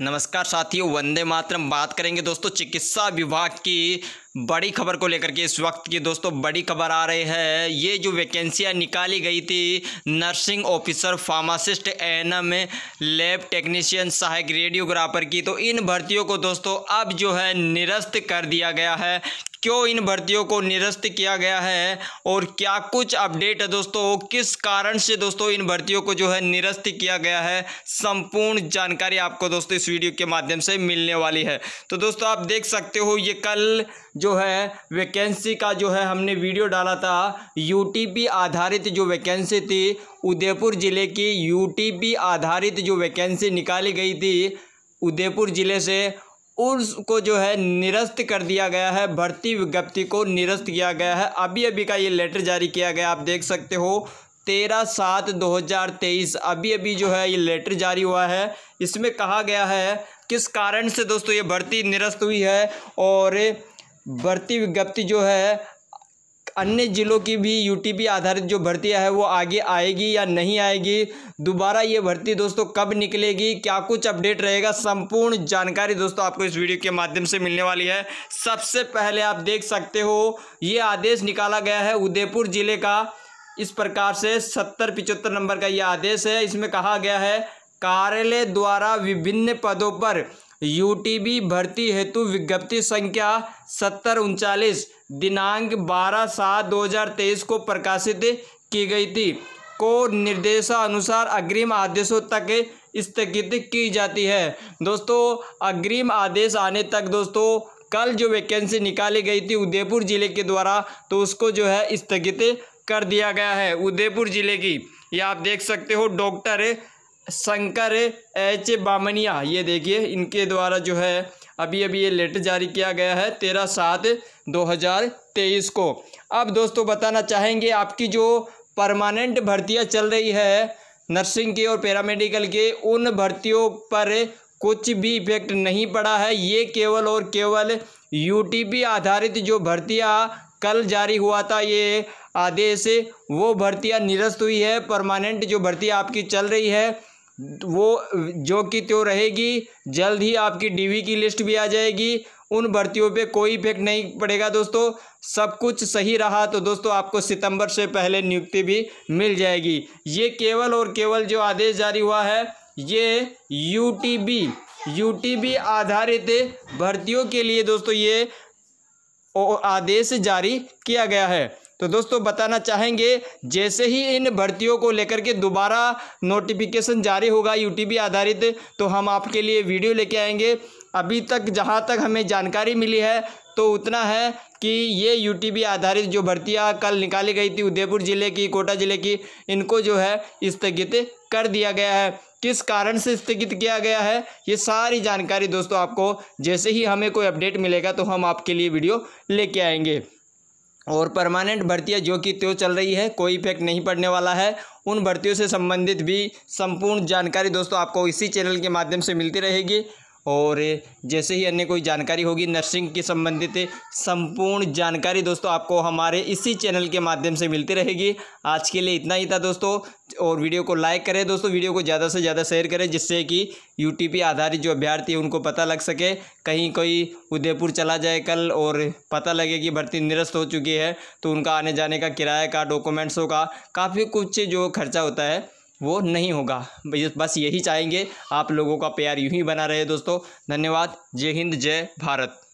नमस्कार साथियों वंदे मातरम बात करेंगे दोस्तों चिकित्सा विभाग की बड़ी खबर को लेकर के इस वक्त की दोस्तों बड़ी खबर आ रही है ये जो वैकेंसियाँ निकाली गई थी nursing officer pharmacist M lab technician सहायक रेडियोग्राफर की तो इन भर्तियों को दोस्तों अब जो है निरस्त कर दिया गया है क्यों इन भर्तियों को निरस्त किया गया है और क्या कुछ अपडेट है दोस्तों किस कारण से दोस्तों इन भर्तियों को जो है निरस्त किया गया है संपूर्ण जानकारी आपको दोस्तों इस वीडियो के माध्यम से मिलने वाली है तो दोस्तों आप देख सकते हो ये कल जो है वैकेंसी का जो है हमने वीडियो डाला था यू आधारित जो वैकेंसी थी उदयपुर ज़िले की यू आधारित जो वैकेंसी निकाली गई थी उदयपुर ज़िले से उसको जो है निरस्त कर दिया गया है भर्ती विज्ञप्ति को निरस्त किया गया है अभी अभी का ये लेटर जारी किया गया आप देख सकते हो तेरह सात दो हज़ार तेईस अभी अभी जो है ये लेटर जारी हुआ है इसमें कहा गया है किस कारण से दोस्तों ये भर्ती निरस्त हुई है और भर्ती विज्ञप्ति जो है अन्य ज़िलों की भी यूटीपी आधारित जो भर्तियां है वो आगे आएगी या नहीं आएगी दोबारा ये भर्ती दोस्तों कब निकलेगी क्या कुछ अपडेट रहेगा संपूर्ण जानकारी दोस्तों आपको इस वीडियो के माध्यम से मिलने वाली है सबसे पहले आप देख सकते हो ये आदेश निकाला गया है उदयपुर ज़िले का इस प्रकार से सत्तर पिचहत्तर नंबर का यह आदेश है इसमें कहा गया है कार्यालय द्वारा विभिन्न पदों पर यूटीबी भर्ती हेतु विज्ञप्ति संख्या सत्तर उनचालीस दिनांक बारह सात दो हजार तेईस को प्रकाशित की गई थी को निर्देशानुसार अग्रिम आदेशों तक स्थगित की जाती है दोस्तों अग्रिम आदेश आने तक दोस्तों कल जो वैकेंसी निकाली गई थी उदयपुर ज़िले के द्वारा तो उसको जो है स्थगित कर दिया गया है उदयपुर ज़िले की या आप देख सकते हो डॉक्टर शंकर एच बामनिया ये देखिए इनके द्वारा जो है अभी अभी ये लेटर जारी किया गया है तेरह सात दो हज़ार तेईस को अब दोस्तों बताना चाहेंगे आपकी जो परमानेंट भर्तियां चल रही है नर्सिंग के और पैरामेडिकल के उन भर्तियों पर कुछ भी इफेक्ट नहीं पड़ा है ये केवल और केवल यूटीपी आधारित जो भर्तियां कल जारी हुआ था ये आदेश वो भर्तियां निरस्त हुई है परमानेंट जो भर्ती आपकी चल रही है वो जो कि त्यो रहेगी जल्द ही आपकी डीवी की लिस्ट भी आ जाएगी उन भर्तियों पे कोई इफेक्ट नहीं पड़ेगा दोस्तों सब कुछ सही रहा तो दोस्तों आपको सितंबर से पहले नियुक्ति भी मिल जाएगी ये केवल और केवल जो आदेश जारी हुआ है ये यूटीबी यूटीबी आधारित भर्तियों के लिए दोस्तों ये आदेश जारी किया गया है तो दोस्तों बताना चाहेंगे जैसे ही इन भर्तियों को लेकर के दोबारा नोटिफिकेशन जारी होगा यूटीबी आधारित तो हम आपके लिए वीडियो लेके आएंगे अभी तक जहाँ तक हमें जानकारी मिली है तो उतना है कि ये यूटीबी आधारित जो भर्तियाँ कल निकाली गई थी उदयपुर ज़िले की कोटा ज़िले की इनको जो है स्थगित कर दिया गया है किस कारण से स्थगित किया गया है ये सारी जानकारी दोस्तों आपको जैसे ही हमें कोई अपडेट मिलेगा तो हम आपके लिए वीडियो लेके आएंगे और परमानेंट भर्तियां जो कि त्यो चल रही है कोई इफेक्ट नहीं पड़ने वाला है उन भर्तियों से संबंधित भी संपूर्ण जानकारी दोस्तों आपको इसी चैनल के माध्यम से मिलती रहेगी और जैसे ही अन्य कोई जानकारी होगी नर्सिंग के संबंधित संपूर्ण जानकारी दोस्तों आपको हमारे इसी चैनल के माध्यम से मिलती रहेगी आज के लिए इतना ही था दोस्तों और वीडियो को लाइक करें दोस्तों वीडियो को ज़्यादा से ज़्यादा शेयर करें जिससे कि यू आधारित जो अभ्यर्थी उनको पता लग सके कहीं कोई उदयपुर चला जाए कल और पता लगे कि भर्ती निरस्त हो चुकी है तो उनका आने जाने का किराया का डॉक्यूमेंट्सों का काफ़ी कुछ जो खर्चा होता है वो नहीं होगा बस यही चाहेंगे आप लोगों का प्यार यूं ही बना रहे दोस्तों धन्यवाद जय हिंद जय भारत